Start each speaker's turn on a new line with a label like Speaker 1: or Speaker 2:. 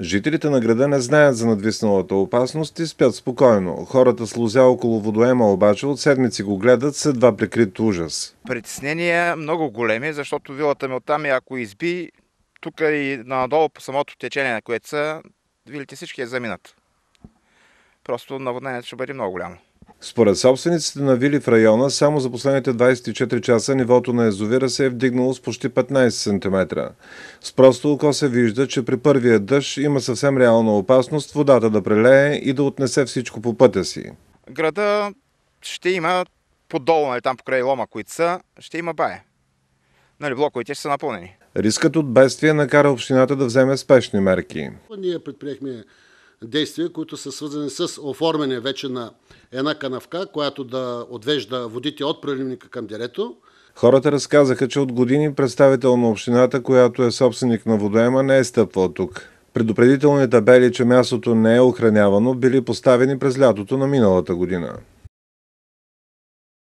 Speaker 1: Жителите на града не знаят за надвисналата опасност и спят спокойно. Хората с лузя около водоема обаче от седмици го гледат с едва прикрит ужас.
Speaker 2: Притеснения много големи, защото вилата ми оттам и ако изби, тук и надолу по самото течение, на което са, вилите всички е заминат. Просто наводнението ще бъде много голямо.
Speaker 1: Според собствениците на вили в района, само за последните 24 часа нивото на езовира се е вдигнало с почти 15 см. С просто око се вижда, че при първия дъжд има съвсем реална опасност водата да прелее и да отнесе всичко по пътя си.
Speaker 2: Града ще има подолу, нали, там покрай лома, които са, ще има
Speaker 3: бая. Нали, блоковете ще са напълнени.
Speaker 1: Рискът от бедствие накара общината да вземе спешни мерки.
Speaker 3: Ние предприехме действия, които са свързани с оформяне вече на една канавка, която да отвежда водите от преливника към дерето.
Speaker 1: Хората разказаха, че от години представител на общината, която е собственик на водоема, не е стъпвал тук. Предупредителни табели, че мястото не е охранявано, били поставени през лятото на миналата година.